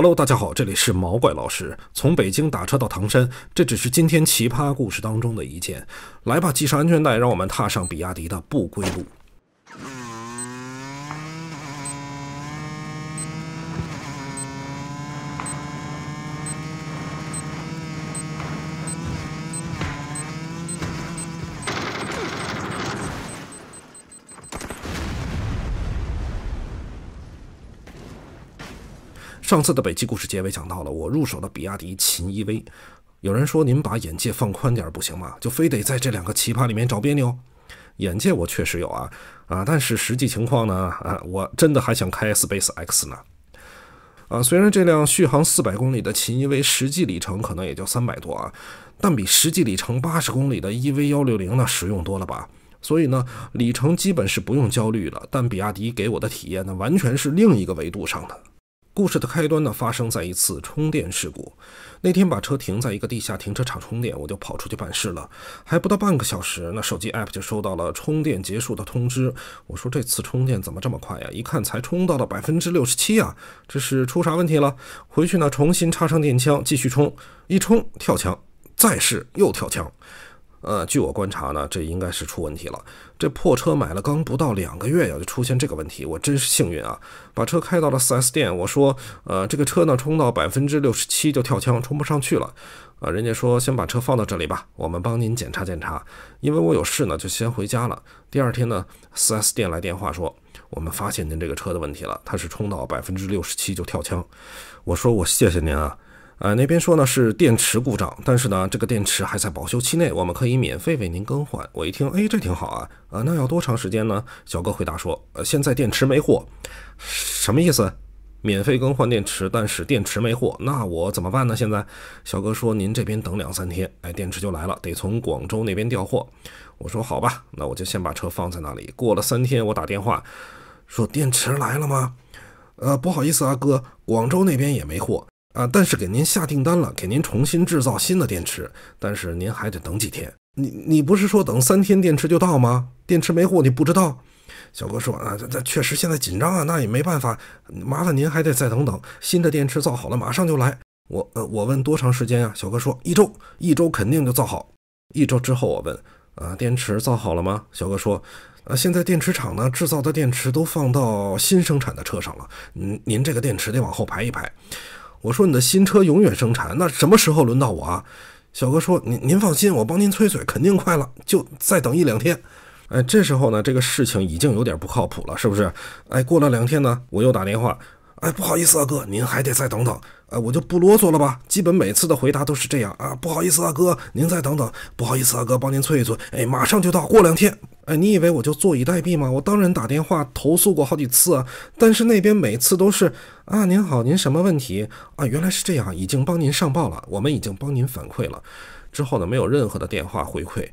Hello，大家好，这里是毛怪老师。从北京打车到唐山，这只是今天奇葩故事当中的一件。来吧，系上安全带，让我们踏上比亚迪的不归路。上次的北汽故事结尾讲到了我入手的比亚迪秦 EV。有人说您把眼界放宽点不行吗？就非得在这两个奇葩里面找别扭？眼界我确实有啊啊！但是实际情况呢啊，我真的还想开 Space X 呢啊！虽然这辆续航四百公里的秦 EV 实际里程可能也就三百多啊，但比实际里程八十公里的 EV 幺六零呢实用多了吧？所以呢，里程基本是不用焦虑了。但比亚迪给我的体验呢，完全是另一个维度上的。故事的开端呢，发生在一次充电事故。那天把车停在一个地下停车场充电，我就跑出去办事了。还不到半个小时，那手机 APP 就收到了充电结束的通知。我说这次充电怎么这么快呀？一看才充到了百分之六十七啊！这是出啥问题了？回去呢重新插上电枪继续充，一充跳墙，再试又跳墙。呃，据我观察呢，这应该是出问题了。这破车买了刚不到两个月呀，就出现这个问题，我真是幸运啊！把车开到了 4S 店，我说，呃，这个车呢，充到百分之六十七就跳枪，充不上去了。啊，人家说先把车放到这里吧，我们帮您检查检查。因为我有事呢，就先回家了。第二天呢，4S 店来电话说，我们发现您这个车的问题了，它是充到百分之六十七就跳枪。我说，我谢谢您啊。呃，那边说呢是电池故障，但是呢这个电池还在保修期内，我们可以免费为您更换。我一听，哎，这挺好啊。呃，那要多长时间呢？小哥回答说，呃，现在电池没货，什么意思？免费更换电池，但是电池没货，那我怎么办呢？现在，小哥说您这边等两三天，哎，电池就来了，得从广州那边调货。我说好吧，那我就先把车放在那里。过了三天，我打电话说电池来了吗？呃，不好意思啊哥，广州那边也没货。啊！但是给您下订单了，给您重新制造新的电池，但是您还得等几天。你你不是说等三天电池就到吗？电池没货，你不知道。小哥说啊，这这确实现在紧张啊，那也没办法。麻烦您还得再等等，新的电池造好了马上就来。我呃，我问多长时间呀？小哥说一周，一周肯定就造好。一周之后，我问啊，电池造好了吗？小哥说啊，现在电池厂呢制造的电池都放到新生产的车上了，您您这个电池得往后排一排。我说你的新车永远生产，那什么时候轮到我啊？小哥说您您放心，我帮您催催，肯定快了，就再等一两天。哎，这时候呢，这个事情已经有点不靠谱了，是不是？哎，过了两天呢，我又打电话，哎，不好意思啊，哥，您还得再等等。哎，我就不啰嗦了吧。基本每次的回答都是这样啊。不好意思，啊，哥，您再等等。不好意思，啊，哥，帮您催一催。哎，马上就到，过两天。哎，你以为我就坐以待毙吗？我当然打电话投诉过好几次，啊，但是那边每次都是啊，您好，您什么问题啊？原来是这样，已经帮您上报了，我们已经帮您反馈了。之后呢，没有任何的电话回馈。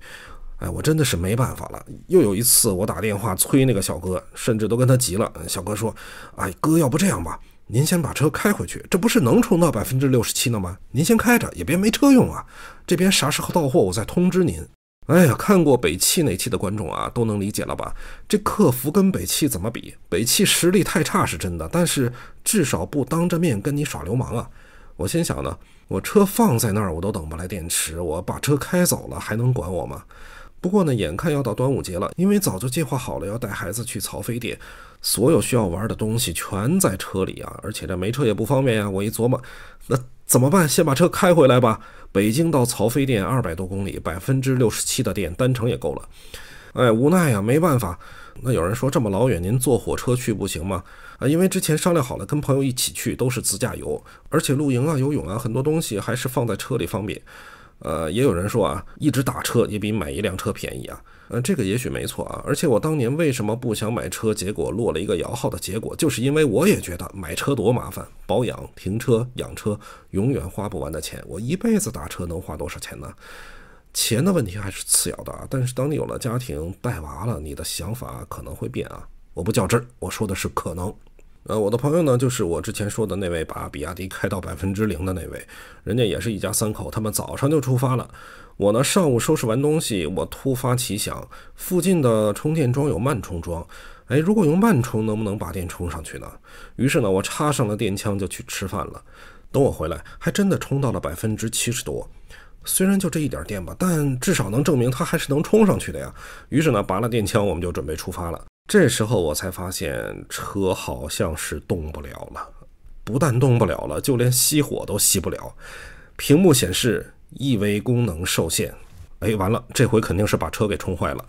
哎，我真的是没办法了。又有一次，我打电话催那个小哥，甚至都跟他急了。小哥说：“哎，哥，要不这样吧。”您先把车开回去，这不是能充到百分之六十七呢吗？您先开着，也别没车用啊。这边啥时候到货，我再通知您。哎呀，看过北汽、那期的观众啊，都能理解了吧？这客服跟北汽怎么比？北汽实力太差是真的，但是至少不当着面跟你耍流氓啊。我心想呢，我车放在那儿，我都等不来电池，我把车开走了，还能管我吗？不过呢，眼看要到端午节了，因为早就计划好了要带孩子去曹妃甸。所有需要玩的东西全在车里啊，而且这没车也不方便呀。我一琢磨，那怎么办？先把车开回来吧。北京到曹妃甸二百多公里，百分之六十七的电单程也够了。哎，无奈呀，没办法。那有人说这么老远，您坐火车去不行吗？啊，因为之前商量好了跟朋友一起去，都是自驾游，而且露营啊、游泳啊，很多东西还是放在车里方便。呃，也有人说啊，一直打车也比买一辆车便宜啊。嗯，这个也许没错啊。而且我当年为什么不想买车，结果落了一个摇号的结果，就是因为我也觉得买车多麻烦，保养、停车、养车，永远花不完的钱。我一辈子打车能花多少钱呢？钱的问题还是次要的啊。但是当你有了家庭、带娃了，你的想法可能会变啊。我不较真，我说的是可能。呃，我的朋友呢，就是我之前说的那位把比亚迪开到百分之零的那位，人家也是一家三口，他们早上就出发了。我呢，上午收拾完东西，我突发奇想，附近的充电桩有慢充桩，哎，如果用慢充能不能把电充上去呢？于是呢，我插上了电枪就去吃饭了。等我回来，还真的充到了百分之七十多，虽然就这一点电吧，但至少能证明它还是能充上去的呀。于是呢，拔了电枪，我们就准备出发了。这时候我才发现车好像是动不了了，不但动不了了，就连熄火都熄不了。屏幕显示易 v 功能受限，哎，完了，这回肯定是把车给冲坏了。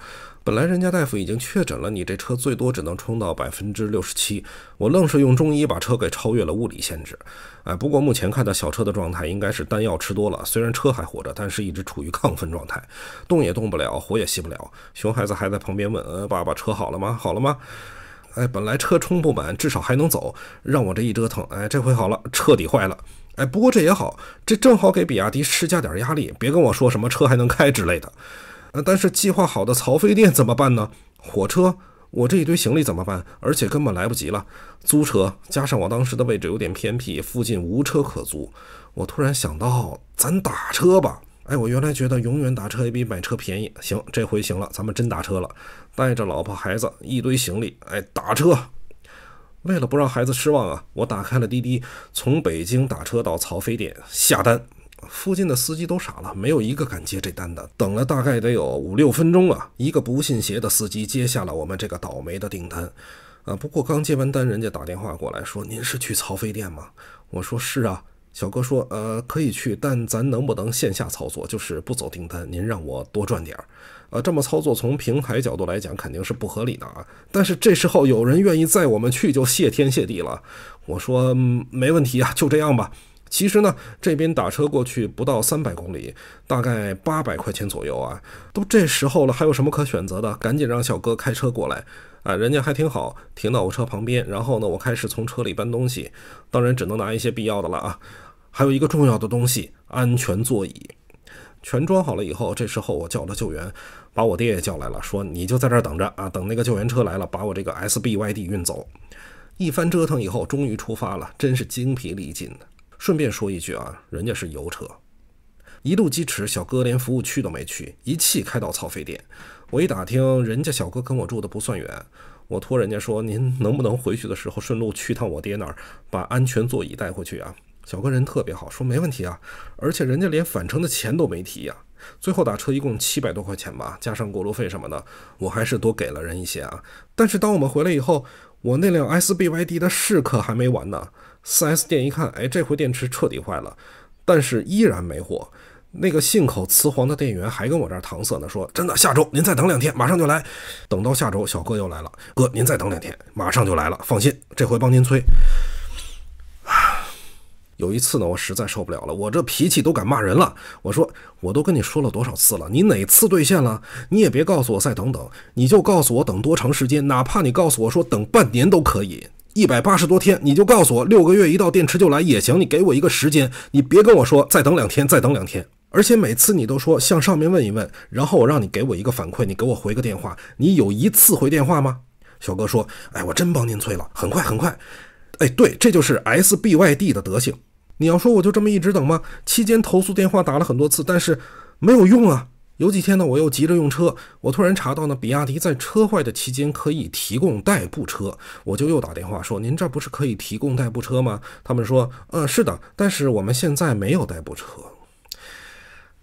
本来人家大夫已经确诊了，你这车最多只能充到百分之六十七，我愣是用中医把车给超越了物理限制。哎，不过目前看到小车的状态，应该是丹药吃多了，虽然车还活着，但是一直处于亢奋状态，动也动不了，火也吸不了。熊孩子还在旁边问：“呃，爸爸，车好了吗？好了吗？”哎，本来车充不满，至少还能走，让我这一折腾，哎，这回好了，彻底坏了。哎，不过这也好，这正好给比亚迪施加点压力，别跟我说什么车还能开之类的。呃，但是计划好的曹妃甸怎么办呢？火车，我这一堆行李怎么办？而且根本来不及了。租车，加上我当时的位置有点偏僻，附近无车可租。我突然想到，咱打车吧。哎，我原来觉得永远打车也比买车便宜。行，这回行了，咱们真打车了，带着老婆孩子一堆行李，哎，打车。为了不让孩子失望啊，我打开了滴滴，从北京打车到曹妃甸，下单。附近的司机都傻了，没有一个敢接这单的。等了大概得有五六分钟啊，一个不信邪的司机接下了我们这个倒霉的订单。啊，不过刚接完单，人家打电话过来说：“您是去曹妃甸吗？”我说：“是啊。”小哥说：“呃，可以去，但咱能不能线下操作？就是不走订单，您让我多赚点儿。”啊，这么操作从平台角度来讲肯定是不合理的啊。但是这时候有人愿意载我们去，就谢天谢地了。我说：“没问题啊，就这样吧。”其实呢，这边打车过去不到三百公里，大概八百块钱左右啊。都这时候了，还有什么可选择的？赶紧让小哥开车过来啊！人家还挺好，停到我车旁边。然后呢，我开始从车里搬东西，当然只能拿一些必要的了啊。还有一个重要的东西，安全座椅，全装好了以后，这时候我叫了救援，把我爹也叫来了，说你就在这儿等着啊，等那个救援车来了，把我这个 SBYD 运走。一番折腾以后，终于出发了，真是精疲力尽的。顺便说一句啊，人家是油车，一路疾驰，小哥连服务区都没去，一气开到曹妃甸。我一打听，人家小哥跟我住的不算远，我托人家说，您能不能回去的时候顺路去趟我爹那儿，把安全座椅带回去啊？小哥人特别好，说没问题啊，而且人家连返程的钱都没提呀。最后打车一共七百多块钱吧，加上过路费什么的，我还是多给了人一些啊。但是当我们回来以后，我那辆 S B Y D 的试客还没完呢。4S 店一看，哎，这回电池彻底坏了，但是依然没货。那个信口雌黄的店员还跟我这儿搪塞呢，说真的，下周您再等两天，马上就来。等到下周，小哥又来了，哥您再等两天，马上就来了，放心，这回帮您催。有一次呢，我实在受不了了，我这脾气都敢骂人了。我说，我都跟你说了多少次了，你哪次兑现了？你也别告诉我再等等，你就告诉我等多长时间，哪怕你告诉我说等半年都可以，一百八十多天，你就告诉我六个月一到电池就来也行。你给我一个时间，你别跟我说再等两天，再等两天。而且每次你都说向上面问一问，然后我让你给我一个反馈，你给我回个电话，你有一次回电话吗？小哥说，哎，我真帮您催了，很快很快。哎，对，这就是 S B Y D 的德性。你要说我就这么一直等吗？期间投诉电话打了很多次，但是没有用啊。有几天呢，我又急着用车，我突然查到呢，比亚迪在车坏的期间可以提供代步车，我就又打电话说：“您这不是可以提供代步车吗？”他们说：“呃，是的，但是我们现在没有代步车。”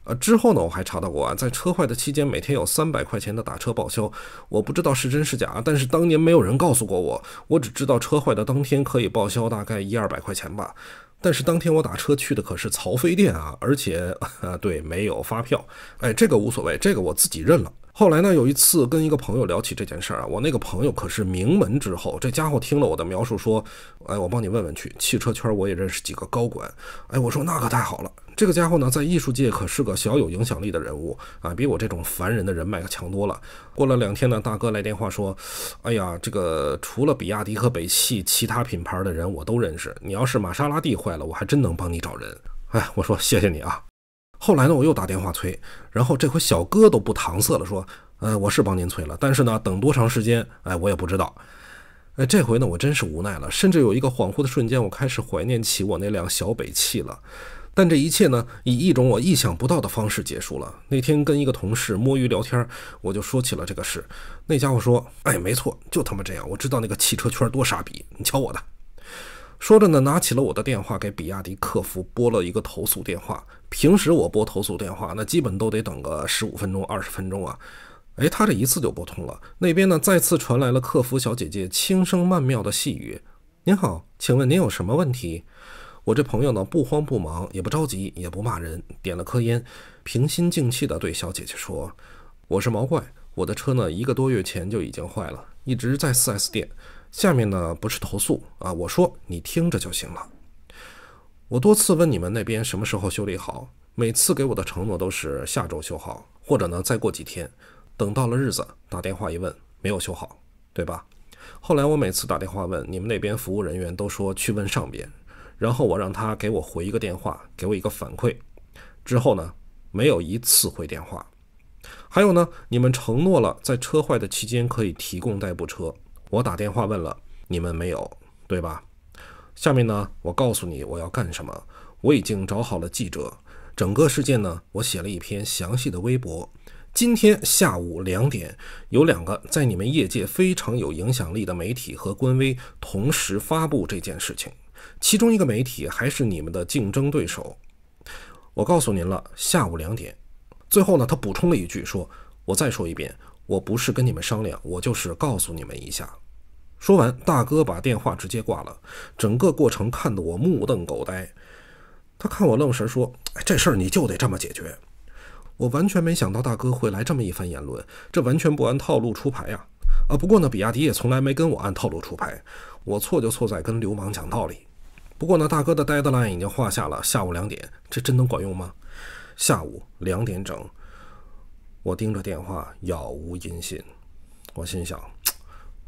呃，之后呢，我还查到过啊，在车坏的期间，每天有三百块钱的打车报销，我不知道是真是假，但是当年没有人告诉过我，我只知道车坏的当天可以报销大概一二百块钱吧。但是当天我打车去的可是曹妃甸啊，而且，啊，对，没有发票，哎，这个无所谓，这个我自己认了。后来呢，有一次跟一个朋友聊起这件事儿啊，我那个朋友可是名门之后，这家伙听了我的描述说：“哎，我帮你问问去，汽车圈我也认识几个高管。”哎，我说那可太好了。这个家伙呢，在艺术界可是个小有影响力的人物啊，比我这种凡人的人脉可强多了。过了两天呢，大哥来电话说：“哎呀，这个除了比亚迪和北汽，其他品牌的人我都认识。你要是玛莎拉蒂坏了，我还真能帮你找人。”哎，我说谢谢你啊。后来呢，我又打电话催，然后这回小哥都不搪塞了，说，呃，我是帮您催了，但是呢，等多长时间，哎，我也不知道。哎，这回呢，我真是无奈了，甚至有一个恍惚的瞬间，我开始怀念起我那辆小北汽了。但这一切呢，以一种我意想不到的方式结束了。那天跟一个同事摸鱼聊天，我就说起了这个事，那家伙说，哎，没错，就他妈这样，我知道那个汽车圈多傻逼，你瞧我的。说着呢，拿起了我的电话，给比亚迪客服拨了一个投诉电话。平时我拨投诉电话，那基本都得等个十五分钟、二十分钟啊。哎，他这一次就拨通了，那边呢再次传来了客服小姐姐轻声曼妙的细语：“您好，请问您有什么问题？”我这朋友呢不慌不忙，也不着急，也不骂人，点了颗烟，平心静气地对小姐姐说：“我是毛怪，我的车呢一个多月前就已经坏了，一直在 4S 店。”下面呢不是投诉啊，我说你听着就行了。我多次问你们那边什么时候修理好，每次给我的承诺都是下周修好，或者呢再过几天。等到了日子打电话一问，没有修好，对吧？后来我每次打电话问你们那边服务人员，都说去问上边。然后我让他给我回一个电话，给我一个反馈。之后呢没有一次回电话。还有呢，你们承诺了在车坏的期间可以提供代步车。我打电话问了，你们没有，对吧？下面呢，我告诉你我要干什么。我已经找好了记者，整个事件呢，我写了一篇详细的微博。今天下午两点，有两个在你们业界非常有影响力的媒体和官微同时发布这件事情，其中一个媒体还是你们的竞争对手。我告诉您了，下午两点。最后呢，他补充了一句，说我再说一遍，我不是跟你们商量，我就是告诉你们一下。说完，大哥把电话直接挂了。整个过程看得我目瞪口呆。他看我愣神，说：“这事儿你就得这么解决。”我完全没想到大哥会来这么一番言论，这完全不按套路出牌呀！啊，不过呢，比亚迪也从来没跟我按套路出牌。我错就错在跟流氓讲道理。不过呢，大哥的 deadline 已经画下了，下午两点，这真能管用吗？下午两点整，我盯着电话，杳无音信。我心想：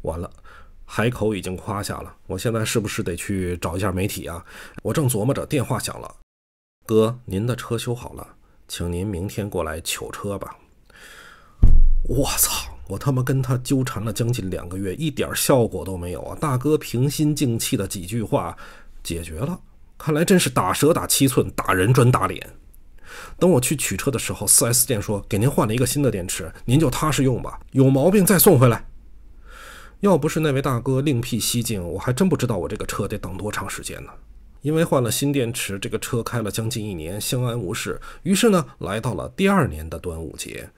完了。海口已经夸下了，我现在是不是得去找一下媒体啊？我正琢磨着，电话响了。哥，您的车修好了，请您明天过来取车吧。我操！我他妈跟他纠缠了将近两个月，一点效果都没有啊！大哥平心静气的几句话解决了，看来真是打蛇打七寸，打人专打脸。等我去取车的时候，4S 店说给您换了一个新的电池，您就踏实用吧，有毛病再送回来。要不是那位大哥另辟蹊径，我还真不知道我这个车得等多长时间呢。因为换了新电池，这个车开了将近一年，相安无事。于是呢，来到了第二年的端午节，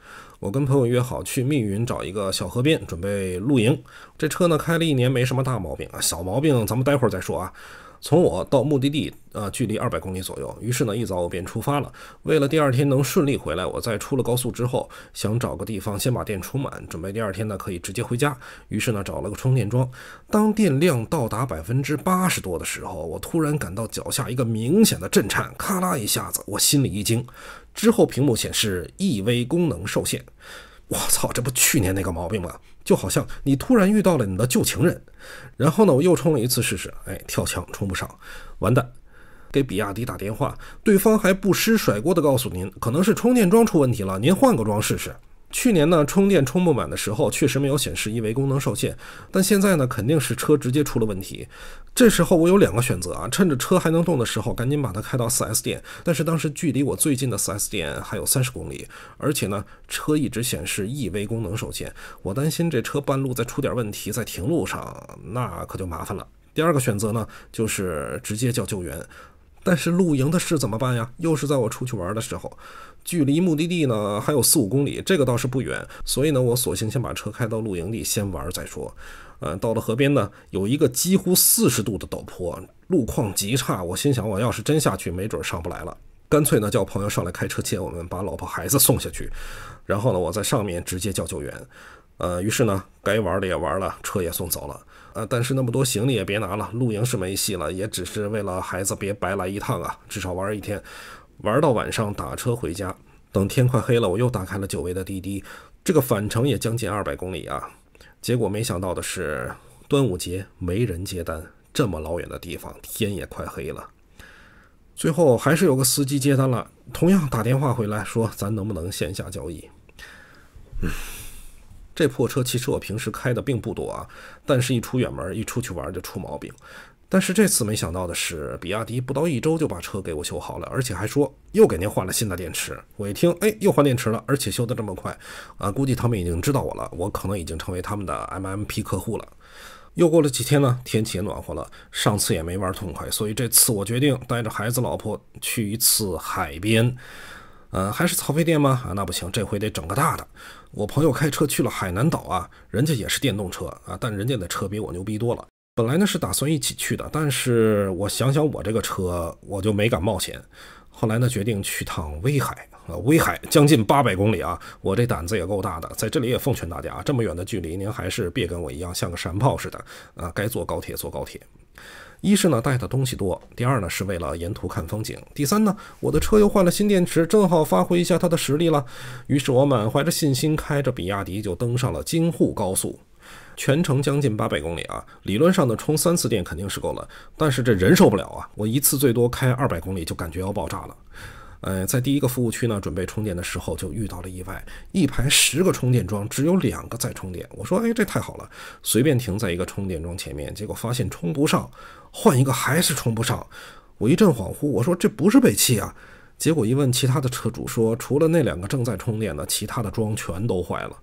我跟朋友约好去密云找一个小河边准备露营。这车呢开了一年，没什么大毛病啊，小毛病咱们待会儿再说啊。从我到目的地，啊，距离二百公里左右。于是呢，一早我便出发了。为了第二天能顺利回来，我在出了高速之后，想找个地方先把电充满，准备第二天呢可以直接回家。于是呢，找了个充电桩。当电量到达百分之八十多的时候，我突然感到脚下一个明显的震颤，咔啦一下子，我心里一惊。之后屏幕显示 EV 功能受限。我操，这不去年那个毛病吗？就好像你突然遇到了你的旧情人，然后呢，我又充了一次试试，哎，跳墙充不上，完蛋，给比亚迪打电话，对方还不失甩锅的告诉您，可能是充电桩出问题了，您换个桩试试。去年呢，充电充不满的时候确实没有显示，EV 功能受限。但现在呢，肯定是车直接出了问题。这时候我有两个选择啊，趁着车还能动的时候，赶紧把它开到 4S 店。但是当时距离我最近的 4S 店还有三十公里，而且呢，车一直显示 EV 功能受限，我担心这车半路再出点问题，在停路上那可就麻烦了。第二个选择呢，就是直接叫救援。但是露营的事怎么办呀？又是在我出去玩的时候。距离目的地呢还有四五公里，这个倒是不远，所以呢，我索性先把车开到露营地，先玩再说。呃，到了河边呢，有一个几乎四十度的陡坡，路况极差，我心想，我要是真下去，没准上不来了。干脆呢，叫朋友上来开车接我们，把老婆孩子送下去，然后呢，我在上面直接叫救援。呃，于是呢，该玩的也玩了，车也送走了。呃，但是那么多行李也别拿了，露营是没戏了，也只是为了孩子别白来一趟啊，至少玩一天。玩到晚上，打车回家。等天快黑了，我又打开了久违的滴滴。这个返程也将近二百公里啊！结果没想到的是，端午节没人接单。这么老远的地方，天也快黑了。最后还是有个司机接单了，同样打电话回来说咱能不能线下交易。这破车，其实我平时开的并不多啊，但是一出远门，一出去玩就出毛病。但是这次没想到的是，比亚迪不到一周就把车给我修好了，而且还说又给您换了新的电池。我一听，哎，又换电池了，而且修得这么快，啊，估计他们已经知道我了，我可能已经成为他们的 MMP 客户了。又过了几天呢，天气也暖和了，上次也没玩痛快，所以这次我决定带着孩子、老婆去一次海边。呃，还是曹妃店吗？啊，那不行，这回得整个大的。我朋友开车去了海南岛啊，人家也是电动车啊，但人家的车比我牛逼多了。本来呢是打算一起去的，但是我想想我这个车，我就没敢冒险。后来呢决定去趟威海，啊，威海将近八百公里啊，我这胆子也够大的。在这里也奉劝大家啊，这么远的距离，您还是别跟我一样像个山炮似的，啊，该坐高铁坐高铁。一是呢带的东西多，第二呢是为了沿途看风景，第三呢我的车又换了新电池，正好发挥一下它的实力了。于是我满怀着信心，开着比亚迪就登上了京沪高速。全程将近八百公里啊，理论上呢充三次电肯定是够了，但是这人受不了啊！我一次最多开二百公里就感觉要爆炸了。哎，在第一个服务区呢，准备充电的时候就遇到了意外，一排十个充电桩只有两个在充电。我说：“哎，这太好了，随便停在一个充电桩前面。”结果发现充不上，换一个还是充不上。我一阵恍惚，我说：“这不是北汽啊？”结果一问其他的车主，说除了那两个正在充电的，其他的桩全都坏了。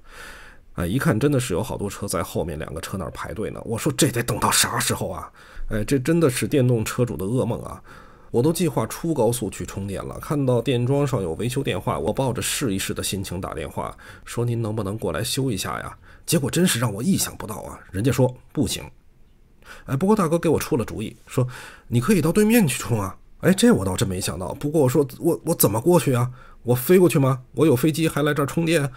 啊，一看真的是有好多车在后面两个车那儿排队呢。我说这得等到啥时候啊？哎，这真的是电动车主的噩梦啊！我都计划出高速去充电了，看到电桩上有维修电话，我抱着试一试的心情打电话，说您能不能过来修一下呀？结果真是让我意想不到啊！人家说不行。哎，不过大哥给我出了主意，说你可以到对面去充啊。哎，这我倒真没想到。不过我说我我怎么过去啊？我飞过去吗？我有飞机还来这儿充电？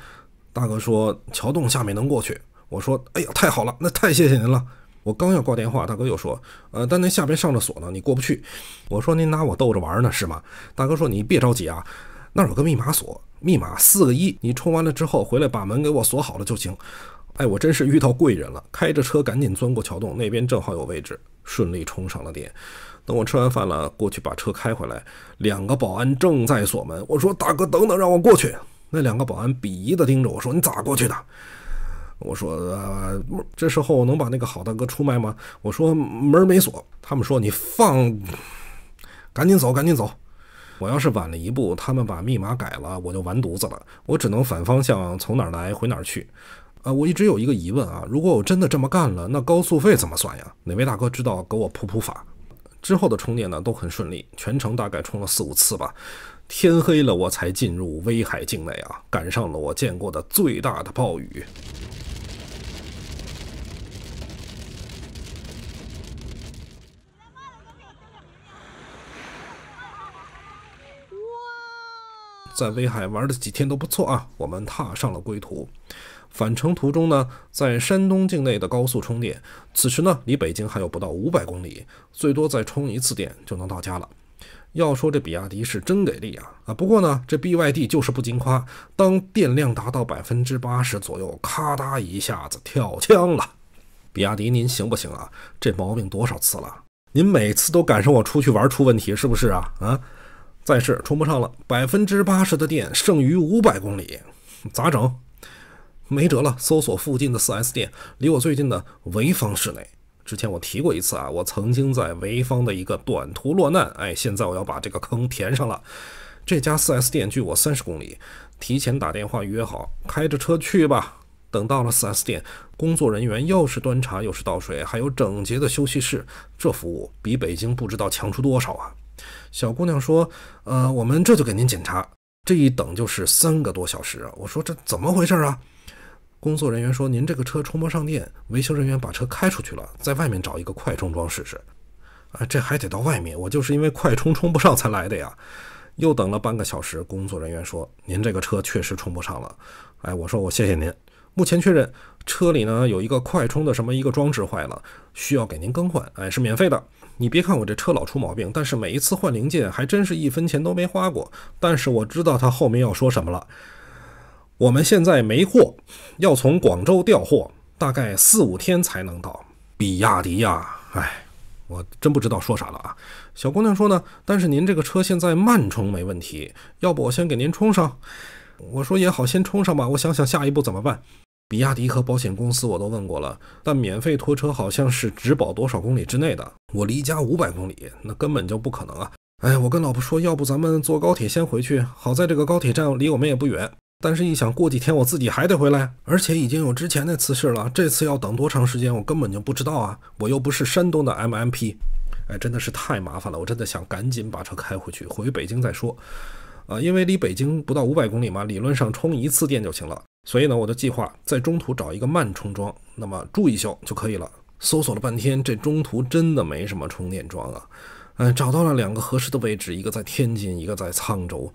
大哥说桥洞下面能过去，我说哎呀太好了，那太谢谢您了。我刚要挂电话，大哥又说，呃，但那下边上着锁呢，你过不去。我说您拿我逗着玩呢是吗？大哥说你别着急啊，那儿有个密码锁，密码四个一，你充完了之后回来把门给我锁好了就行。哎，我真是遇到贵人了，开着车赶紧钻过桥洞，那边正好有位置，顺利冲上了电。等我吃完饭了，过去把车开回来，两个保安正在锁门，我说大哥等等，让我过去。那两个保安鄙夷地盯着我说：“你咋过去的？”我说：“呃，这时候我能把那个好大哥出卖吗？”我说：“门没锁。”他们说：“你放，赶紧走，赶紧走！我要是晚了一步，他们把密码改了，我就完犊子了。我只能反方向从哪儿来回哪儿去。”啊，我一直有一个疑问啊，如果我真的这么干了，那高速费怎么算呀？哪位大哥知道给我普普法？之后的充电呢都很顺利，全程大概充了四五次吧。天黑了，我才进入威海境内啊，赶上了我见过的最大的暴雨。在威海玩的几天都不错啊，我们踏上了归途。返程途中呢，在山东境内的高速充电，此时呢离北京还有不到五百公里，最多再充一次电就能到家了。要说这比亚迪是真给力啊啊！不过呢，这 BYD 就是不经夸，当电量达到百分之八十左右，咔嗒一下子跳枪了。比亚迪，您行不行啊？这毛病多少次了？您每次都赶上我出去玩出问题，是不是啊？啊！再是充不上了，百分之八十的电，剩余五百公里，咋整？没辙了，搜索附近的四 S 店，离我最近的潍坊市内。之前我提过一次啊，我曾经在潍坊的一个短途落难，哎，现在我要把这个坑填上了。这家 4S 店距我三十公里，提前打电话预约好，开着车去吧。等到了 4S 店，工作人员又是端茶又是倒水，还有整洁的休息室，这服务比北京不知道强出多少啊！小姑娘说：“呃，我们这就给您检查。”这一等就是三个多小时啊！我说这怎么回事啊？工作人员说：“您这个车充不上电，维修人员把车开出去了，在外面找一个快充桩试试。”啊，这还得到外面？我就是因为快充充不上才来的呀！又等了半个小时，工作人员说：“您这个车确实充不上了。”哎，我说我谢谢您。目前确认，车里呢有一个快充的什么一个装置坏了，需要给您更换。哎，是免费的。你别看我这车老出毛病，但是每一次换零件还真是一分钱都没花过。但是我知道他后面要说什么了。我们现在没货，要从广州调货，大概四五天才能到。比亚迪呀，哎，我真不知道说啥了啊！小姑娘说呢，但是您这个车现在慢充没问题，要不我先给您充上？我说也好，先充上吧。我想想下一步怎么办。比亚迪和保险公司我都问过了，但免费拖车好像是只保多少公里之内的。我离家五百公里，那根本就不可能啊！哎，我跟老婆说，要不咱们坐高铁先回去？好在这个高铁站离我们也不远。但是，一想过几天我自己还得回来，而且已经有之前那次事了。这次要等多长时间，我根本就不知道啊！我又不是山东的 MMP，哎，真的是太麻烦了。我真的想赶紧把车开回去，回北京再说。啊，因为离北京不到五百公里嘛，理论上充一次电就行了。所以呢，我的计划在中途找一个慢充桩，那么住一宿就可以了。搜索了半天，这中途真的没什么充电桩啊。嗯，找到了两个合适的位置，一个在天津，一个在沧州。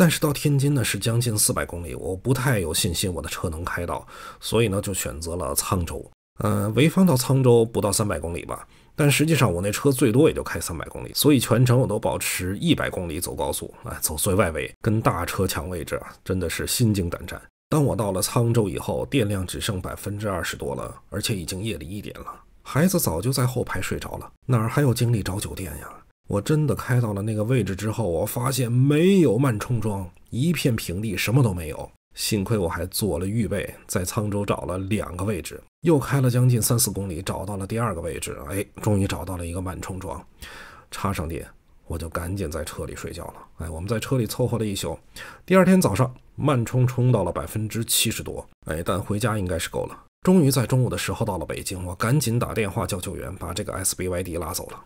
但是到天津呢是将近四百公里，我不太有信心我的车能开到，所以呢就选择了沧州。呃，潍坊到沧州不到三百公里吧，但实际上我那车最多也就开三百公里，所以全程我都保持一百公里走高速，哎，走最外围跟大车抢位置，真的是心惊胆战。当我到了沧州以后，电量只剩百分之二十多了，而且已经夜里一点了，孩子早就在后排睡着了，哪儿还有精力找酒店呀？我真的开到了那个位置之后，我发现没有慢充桩，一片平地，什么都没有。幸亏我还做了预备，在沧州找了两个位置，又开了将近三四公里，找到了第二个位置。哎，终于找到了一个慢充桩，插上电，我就赶紧在车里睡觉了。哎，我们在车里凑合了一宿。第二天早上，慢充充到了百分之七十多。哎，但回家应该是够了。终于在中午的时候到了北京，我赶紧打电话叫救援，把这个 S B Y D 拉走了。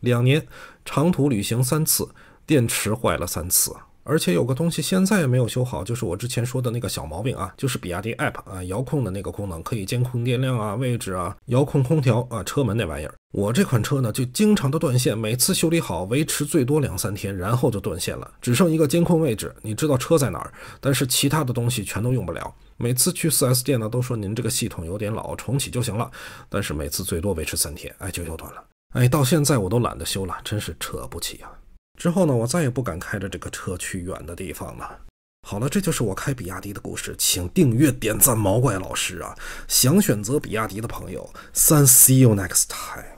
两年，长途旅行三次，电池坏了三次，而且有个东西现在也没有修好，就是我之前说的那个小毛病啊，就是比亚迪 APP 啊，遥控的那个功能，可以监控电量啊、位置啊、遥控空调啊、车门那玩意儿。我这款车呢，就经常的断线，每次修理好，维持最多两三天，然后就断线了，只剩一个监控位置，你知道车在哪儿，但是其他的东西全都用不了。每次去四 S 店呢，都说您这个系统有点老，重启就行了，但是每次最多维持三天，哎，就又断了。哎，到现在我都懒得修了，真是扯不起啊！之后呢，我再也不敢开着这个车去远的地方了。好了，这就是我开比亚迪的故事，请订阅、点赞毛怪老师啊！想选择比亚迪的朋友，三，see you next time。